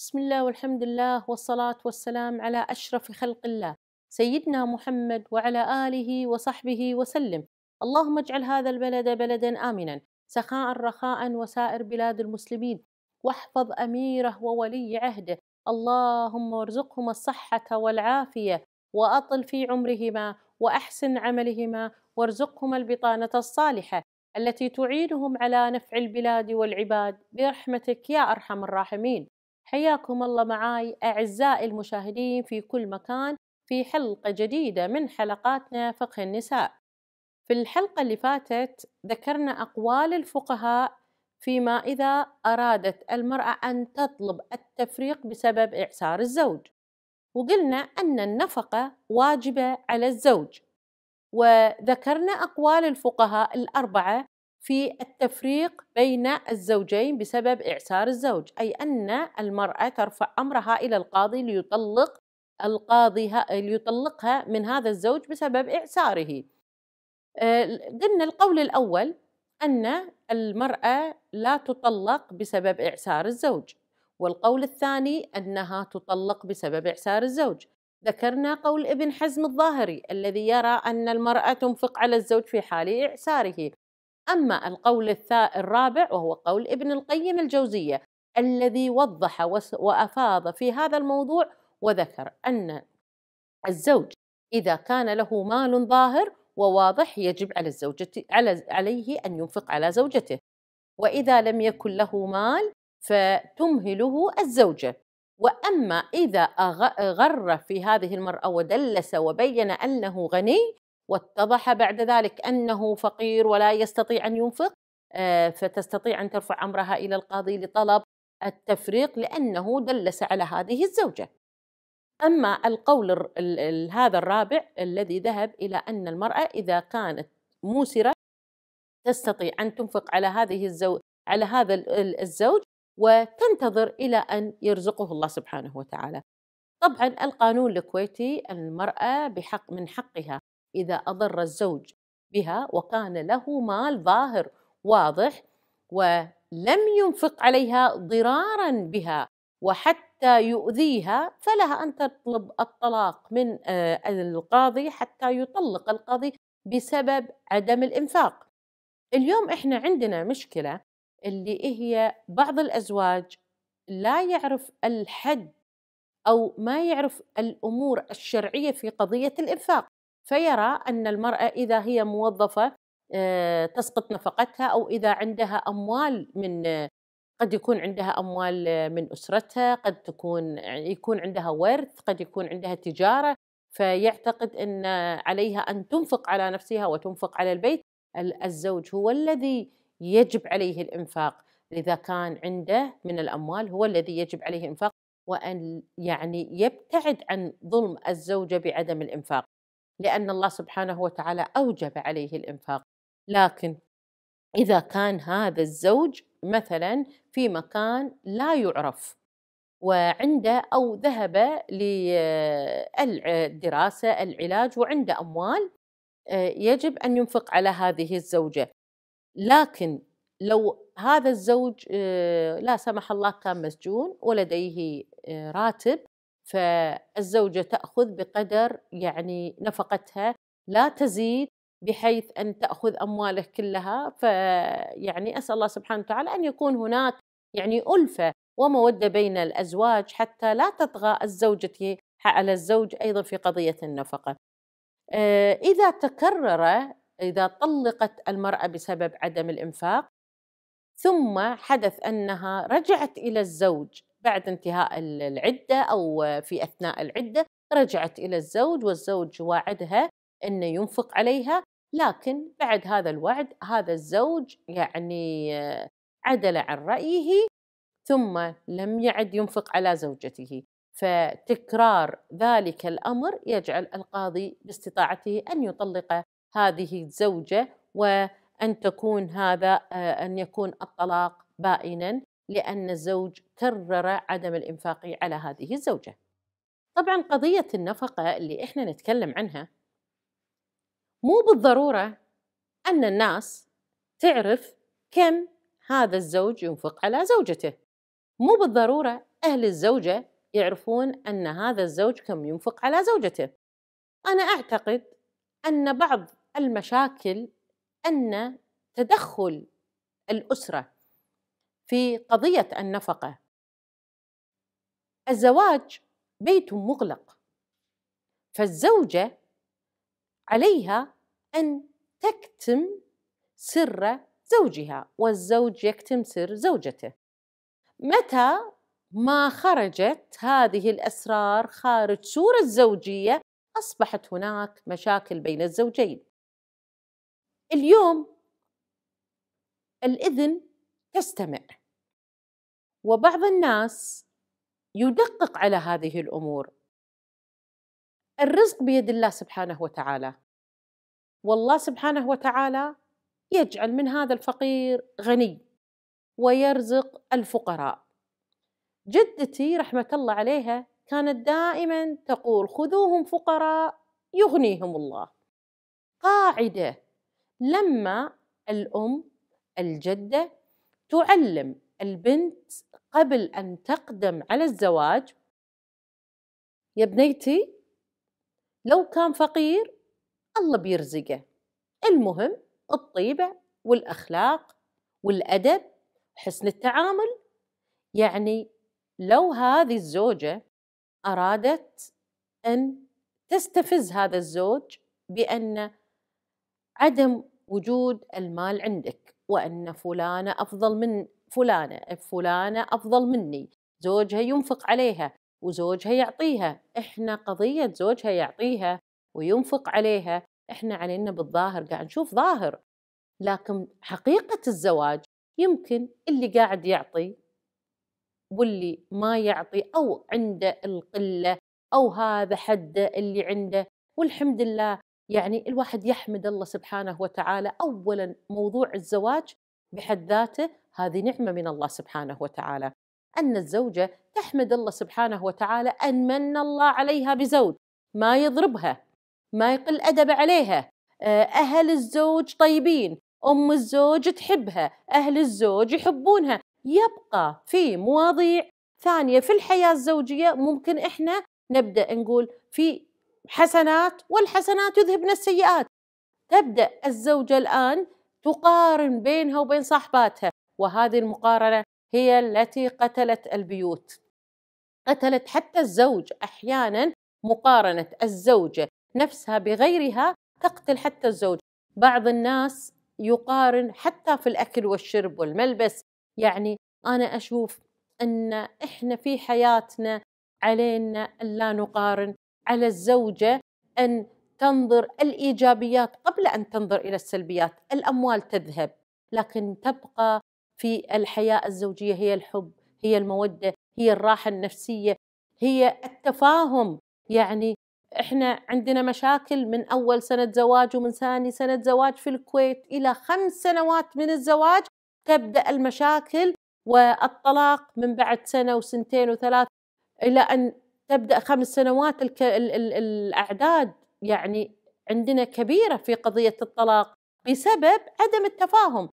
بسم الله والحمد لله والصلاة والسلام على أشرف خلق الله سيدنا محمد وعلى آله وصحبه وسلم اللهم اجعل هذا البلد بلدا آمنا سخاء رخاء وسائر بلاد المسلمين واحفظ أميره وولي عهده اللهم ارزقهما الصحة والعافية وأطل في عمرهما وأحسن عملهما وارزقهما البطانة الصالحة التي تعينهم على نفع البلاد والعباد برحمتك يا أرحم الراحمين حياكم الله معاي أعزائي المشاهدين في كل مكان في حلقة جديدة من حلقاتنا فقه النساء في الحلقة اللي فاتت ذكرنا أقوال الفقهاء فيما إذا أرادت المرأة أن تطلب التفريق بسبب إعسار الزوج وقلنا أن النفقة واجبة على الزوج وذكرنا أقوال الفقهاء الأربعة في التفريق بين الزوجين بسبب إعسار الزوج أي أن المرأة ترفع أمرها إلى القاضي ليطلق القاضي ليطلقها من هذا الزوج بسبب إعساره آه، قلنا القول الأول أن المرأة لا تطلق بسبب إعسار الزوج والقول الثاني أنها تطلق بسبب إعسار الزوج ذكرنا قول ابن حزم الظاهري الذي يرى أن المرأة تنفق على الزوج في حال إعساره أما القول الرابع وهو قول ابن القيم الجوزية الذي وضح وأفاض في هذا الموضوع وذكر أن الزوج إذا كان له مال ظاهر وواضح يجب على الزوجة على عليه أن ينفق على زوجته وإذا لم يكن له مال فتمهله الزوجة وأما إذا غر في هذه المرأة ودلس وبين أنه غني واتضح بعد ذلك أنه فقير ولا يستطيع أن ينفق آه، فتستطيع أن ترفع أمرها إلى القاضي لطلب التفريق لأنه دلس على هذه الزوجة أما القول هذا الرابع الذي ذهب إلى أن المرأة إذا كانت موسرة تستطيع أن تنفق على هذه الزوج على هذا الزوج وتنتظر إلى أن يرزقه الله سبحانه وتعالى طبعا القانون الكويتي المرأة بحق من حقها إذا أضر الزوج بها وكان له مال ظاهر واضح ولم ينفق عليها ضرارا بها وحتى يؤذيها فلها أن تطلب الطلاق من آه، القاضي حتى يطلق القاضي بسبب عدم الإنفاق اليوم إحنا عندنا مشكلة اللي هي بعض الأزواج لا يعرف الحد أو ما يعرف الأمور الشرعية في قضية الإنفاق فيرى أن المرأة إذا هي موظفة آه، تسقط نفقتها أو إذا عندها أموال من قد يكون عندها أموال من أسرتها قد تكون يعني يكون عندها ورث قد يكون عندها تجارة فيعتقد أن عليها أن تنفق على نفسها وتنفق على البيت الزوج هو الذي يجب عليه الإنفاق إذا كان عنده من الأموال هو الذي يجب عليه الإنفاق وأن يعني يبتعد عن ظلم الزوجة بعدم الإنفاق لأن الله سبحانه وتعالى أوجب عليه الإنفاق لكن إذا كان هذا الزوج مثلا في مكان لا يعرف وعنده أو ذهب للدراسة آه، العلاج وعنده أموال آه، يجب أن ينفق على هذه الزوجة لكن لو هذا الزوج آه، لا سمح الله كان مسجون ولديه راتب فالزوجة تأخذ بقدر يعني نفقتها لا تزيد بحيث أن تأخذ أمواله كلها فيعني أسأل الله سبحانه وتعالى أن يكون هناك يعني ألفة ومودة بين الأزواج حتى لا تطغى الزوجة على الزوج أيضا في قضية النفقة آه، إذا تكرر إذا طلقت المرأة بسبب عدم الإنفاق ثم حدث أنها رجعت إلى الزوج بعد انتهاء العدة أو في أثناء العدة رجعت إلى الزوج والزوج وعدها أنه ينفق عليها لكن بعد هذا الوعد هذا الزوج يعني عدل عن رأيه ثم لم يعد ينفق على زوجته فتكرار ذلك الأمر يجعل القاضي باستطاعته أن يطلق هذه الزوجة وأن تكون هذا آه، أن يكون الطلاق بائنا لأن الزوج كرر عدم الإنفاق على هذه الزوجة طبعا قضية النفقة اللي إحنا نتكلم عنها مو بالضرورة أن الناس تعرف كم هذا الزوج ينفق على زوجته مو بالضرورة أهل الزوجة يعرفون أن هذا الزوج كم ينفق على زوجته أنا أعتقد أن بعض المشاكل أن تدخل الأسرة في قضية النفقة الزواج بيت مغلق فالزوجة عليها أن تكتم سر زوجها والزوج يكتم سر زوجته متى ما خرجت هذه الأسرار خارج سور الزوجية أصبحت هناك مشاكل بين الزوجين اليوم الإذن تستمع وبعض الناس يدقق على هذه الامور الرزق بيد الله سبحانه وتعالى والله سبحانه وتعالى يجعل من هذا الفقير غني ويرزق الفقراء جدتي رحمه الله عليها كانت دائما تقول خذوهم فقراء يغنيهم الله قاعده لما الام الجده تعلم البنت قبل أن تقدم على الزواج يا بنيتي لو كان فقير الله بيرزقه المهم الطيبة والأخلاق والأدب حسن التعامل يعني لو هذه الزوجة أرادت أن تستفز هذا الزوج بأن عدم وجود المال عندك وأن فلانة أفضل من فلانة فلانة أفضل مني زوجها ينفق عليها وزوجها يعطيها إحنا قضية زوجها يعطيها وينفق عليها إحنا علينا بالظاهر قاعد نشوف ظاهر لكن حقيقة الزواج يمكن اللي قاعد يعطي واللي ما يعطي أو عنده القلة أو هذا حده اللي عنده والحمد لله يعني الواحد يحمد الله سبحانه وتعالى أولا موضوع الزواج بحد ذاته هذه نعمه من الله سبحانه وتعالى ان الزوجه تحمد الله سبحانه وتعالى ان من الله عليها بزوج ما يضربها ما يقل ادب عليها آه، اهل الزوج طيبين ام الزوج تحبها اهل الزوج يحبونها يبقى في مواضيع ثانيه في الحياه الزوجيه ممكن احنا نبدا نقول في حسنات والحسنات يذهبن السيئات تبدا الزوجه الان تقارن بينها وبين صاحباتها وهذه المقارنة هي التي قتلت البيوت قتلت حتى الزوج أحيانا مقارنة الزوجة نفسها بغيرها تقتل حتى الزوج بعض الناس يقارن حتى في الأكل والشرب والملبس يعني أنا أشوف أن إحنا في حياتنا علينا أن لا نقارن على الزوجة أن تنظر الايجابيات قبل ان تنظر الى السلبيات، الاموال تذهب لكن تبقى في الحياه الزوجيه هي الحب، هي الموده، هي الراحه النفسيه، هي التفاهم، يعني احنا عندنا مشاكل من اول سنه زواج ومن ثاني سنه زواج في الكويت الى خمس سنوات من الزواج تبدا المشاكل والطلاق من بعد سنه وسنتين وثلاث الى ان تبدا خمس سنوات الاعداد يعني عندنا كبيرة في قضية الطلاق بسبب عدم التفاهم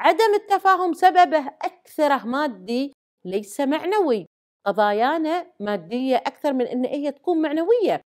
عدم التفاهم سببه أكثره مادي ليس معنوي قضايانا مادية أكثر من أن هي تكون معنوية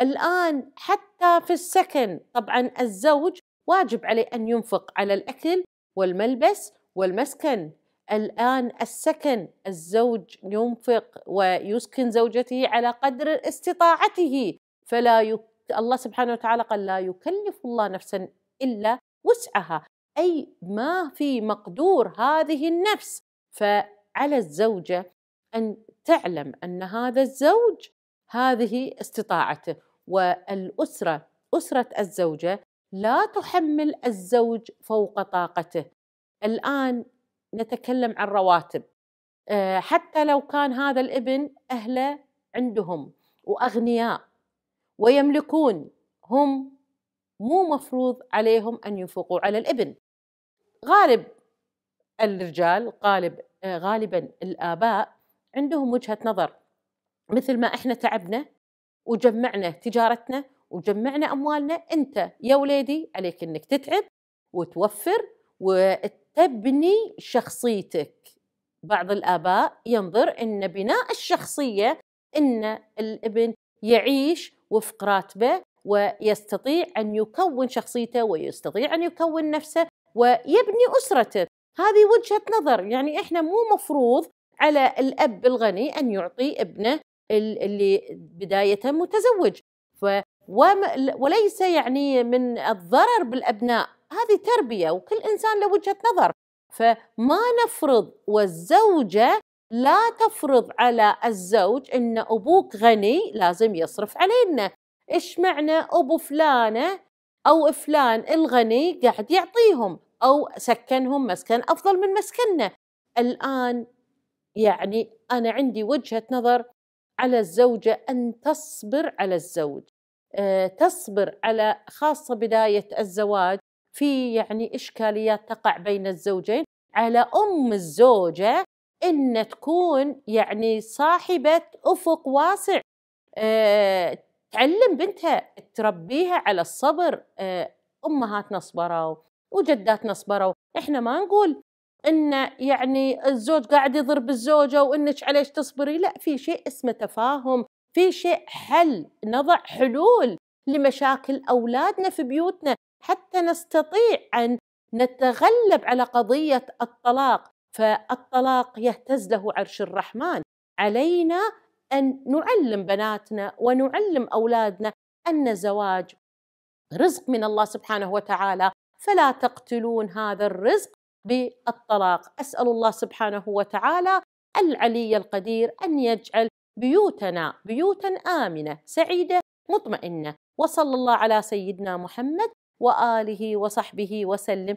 الآن حتى في السكن طبعا الزوج واجب عليه أن ينفق على الأكل والملبس والمسكن الآن السكن الزوج ينفق ويسكن زوجته على قدر استطاعته فلا الله سبحانه وتعالى قال لا يكلف الله نفسا إلا وسعها أي ما في مقدور هذه النفس فعلى الزوجة أن تعلم أن هذا الزوج هذه استطاعته والأسرة أسرة الزوجة لا تحمل الزوج فوق طاقته الآن نتكلم عن رواتب آه، حتى لو كان هذا الابن أهله عندهم وأغنياء ويملكون هم مو مفروض عليهم أن ينفقوا على الابن غالب الرجال غالب آه، غالبا الآباء عندهم وجهة نظر مثل ما إحنا تعبنا وجمعنا تجارتنا وجمعنا أموالنا أنت يا وليدي عليك أنك تتعب وتوفر وتبني شخصيتك بعض الآباء ينظر أن بناء الشخصية أن الابن يعيش وفق راتبه ويستطيع أن يكون شخصيته ويستطيع أن يكون نفسه ويبني أسرته هذه وجهة نظر يعني إحنا مو مفروض على الأب الغني أن يعطي ابنه اللي بداية متزوج ف وليس يعني من الضرر بالأبناء هذه تربية وكل إنسان له وجهة نظر فما نفرض والزوجة لا تفرض على الزوج ان ابوك غني لازم يصرف علينا ايش معنى ابو فلانه او فلان الغني قاعد يعطيهم او سكنهم مسكن افضل من مسكننا الان يعني انا عندي وجهه نظر على الزوجه ان تصبر على الزوج آه، تصبر على خاصه بدايه الزواج في يعني اشكاليات تقع بين الزوجين على ام الزوجه ان تكون يعني صاحبه افق واسع أه تعلم بنتها تربيها على الصبر أه امهاتنا صبروا وجداتنا صبروا احنا ما نقول ان يعني الزوج قاعد يضرب الزوجه وانك عليش تصبري لا في شيء اسمه تفاهم في شيء حل نضع حلول لمشاكل اولادنا في بيوتنا حتى نستطيع ان نتغلب على قضيه الطلاق فالطلاق يهتز له عرش الرحمن علينا ان نعلم بناتنا ونعلم اولادنا ان الزواج رزق من الله سبحانه وتعالى فلا تقتلون هذا الرزق بالطلاق اسال الله سبحانه وتعالى العلي القدير ان يجعل بيوتنا بيوتا امنه سعيده مطمئنه وصلى الله على سيدنا محمد واله وصحبه وسلم